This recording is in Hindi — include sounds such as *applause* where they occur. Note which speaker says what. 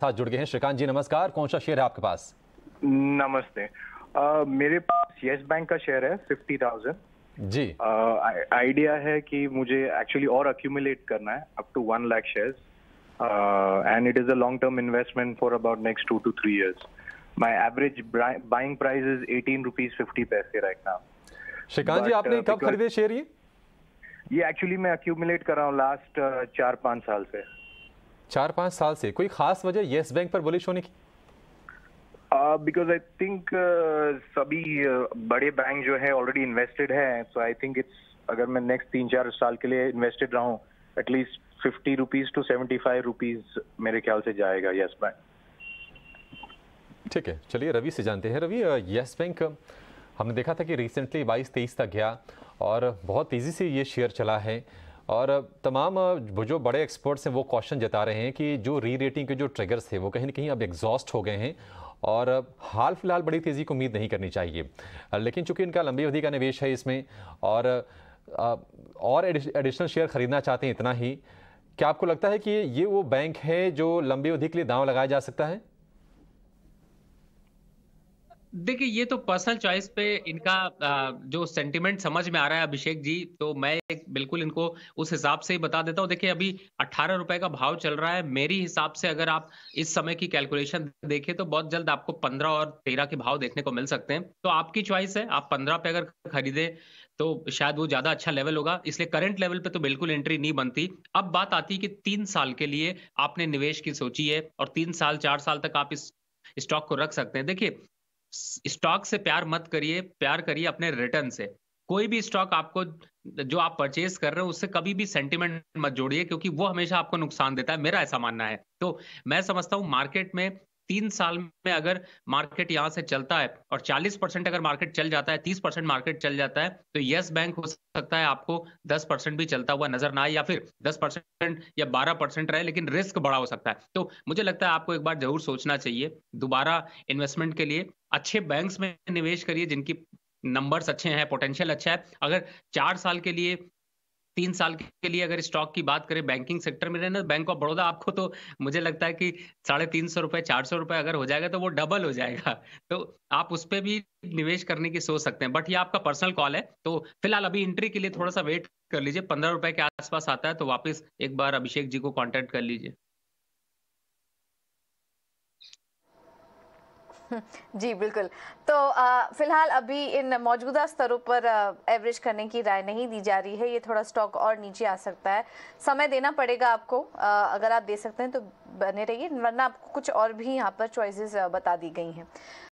Speaker 1: साथ जुड़ गए हैं श्रीकांत जी नमस्कार कौन सा शेयर है आपके पास
Speaker 2: नमस्ते आ, मेरे पास येस बैंक का शेयर है फिफ्टी थाउजेंड जी आइडिया है कि मुझे एक्चुअली और अक्यूमुलेट करना है up to one lakh shares and it is a long term investment for about next two two three years my average buying price is eighteen rupees
Speaker 1: fifty paise right now Shrikant ji आपने uh, कब खरीदे
Speaker 2: शेयर ये ये एक्चुअली मैं अक्यूमुलेट कर रहा हूँ लास्ट चार पांच साल से
Speaker 1: चार पांच साल से कोई खास वजह येस बैंक पर बुलिश होने की
Speaker 2: बिकॉज आई थिंक सभी uh, बड़े बैंक जो है ऑलरेडी इन्वेस्टेड है सो आई थिंक इट्स अगर मैं नेक्स्ट तीन चार साल के लिए इन्वेस्टेड रहा हूँ at least fifty rupees to seventy five rupees मेरे ख्याल से जाएगा येस बैंक
Speaker 1: ठीक है चलिए रवि से जानते हैं रवि uh, येस बैंक हमने देखा था कि रिसेंटली 22 तेईस तक गया और बहुत तेज़ी से ये शेयर चला है और तमाम जो बड़े एक्सपर्ट्स हैं वो क्वेश्चन जता रहे हैं कि जो री रेटिंग के जो ट्रिगर्स थे वो कहीं ना कहीं अब एग्जॉस्ट हो गए हैं और हाल फिलहाल बड़ी तेज़ी को उम्मीद नहीं करनी चाहिए लेकिन चूंकि इनका लंबी अवधि का निवेश है इसमें और और एडिशनल शेयर खरीदना चाहते हैं इतना ही क्या आपको लगता है कि ये वो बैंक है जो लंबी अवधि के लिए दांव लगाया जा सकता है
Speaker 3: देखिए ये तो पर्सनल चॉइस पे इनका जो सेंटिमेंट समझ में आ रहा है अभिषेक जी तो मैं बिल्कुल इनको उस हिसाब से ही बता देता हूँ देखिए अभी अट्ठारह रुपए का भाव चल रहा है मेरी हिसाब से अगर आप इस समय की कैलकुलेशन देखें तो बहुत जल्द आपको पंद्रह और तेरह के भाव देखने को मिल सकते हैं तो आपकी चॉइस है आप पंद्रह पे अगर खरीदे तो शायद वो ज्यादा अच्छा लेवल होगा इसलिए करंट लेवल पे तो बिल्कुल एंट्री नहीं बनती अब बात आती है कि तीन साल के लिए आपने निवेश की सोची है और तीन साल चार साल तक आप इस स्टॉक को रख सकते हैं देखिए स्टॉक से प्यार मत करिए प्यार करिए अपने रिटर्न से कोई भी स्टॉक आपको जो आप परचेज कर रहे हो उससे कभी भी सेंटिमेंट मत जोड़िए क्योंकि वो हमेशा आपको नुकसान देता है मेरा ऐसा मानना है तो मैं समझता हूँ मार्केट में तीन साल में अगर मार्केट यहाँ से चलता है और 40 परसेंट अगर मार्केट चल जाता है 30 परसेंट मार्केट चल जाता है तो यस बैंक हो सकता है आपको 10 परसेंट भी चलता हुआ नजर ना आए या फिर 10 परसेंट या 12 परसेंट रहे लेकिन रिस्क बड़ा हो सकता है तो मुझे लगता है आपको एक बार जरूर सोचना चाहिए दोबारा इन्वेस्टमेंट के लिए अच्छे बैंक में निवेश करिए जिनकी नंबर्स अच्छे हैं पोटेंशियल अच्छा है अगर चार साल के लिए तीन साल के लिए अगर स्टॉक की बात करें बैंकिंग सेक्टर में रहना बैंक ऑफ बड़ौदा आपको तो मुझे लगता है कि साढ़े तीन सौ रुपए चार सौ रुपए अगर हो जाएगा तो वो डबल हो जाएगा *laughs* तो आप उस पर भी निवेश करने की सोच सकते हैं बट ये आपका पर्सनल कॉल है तो फिलहाल अभी एंट्री के लिए थोड़ा सा वेट कर लीजिए पंद्रह रुपए के आसपास आता है तो वापस एक बार अभिषेक जी को कॉन्टेक्ट कर लीजिए
Speaker 1: *laughs* जी बिल्कुल तो फिलहाल अभी इन मौजूदा स्तरों पर एवरेज करने की राय नहीं दी जा रही है ये थोड़ा स्टॉक और नीचे आ सकता है समय देना पड़ेगा आपको आ, अगर आप दे सकते हैं तो बने रहिए वरना आपको कुछ और भी यहाँ पर चॉइसेस बता दी गई हैं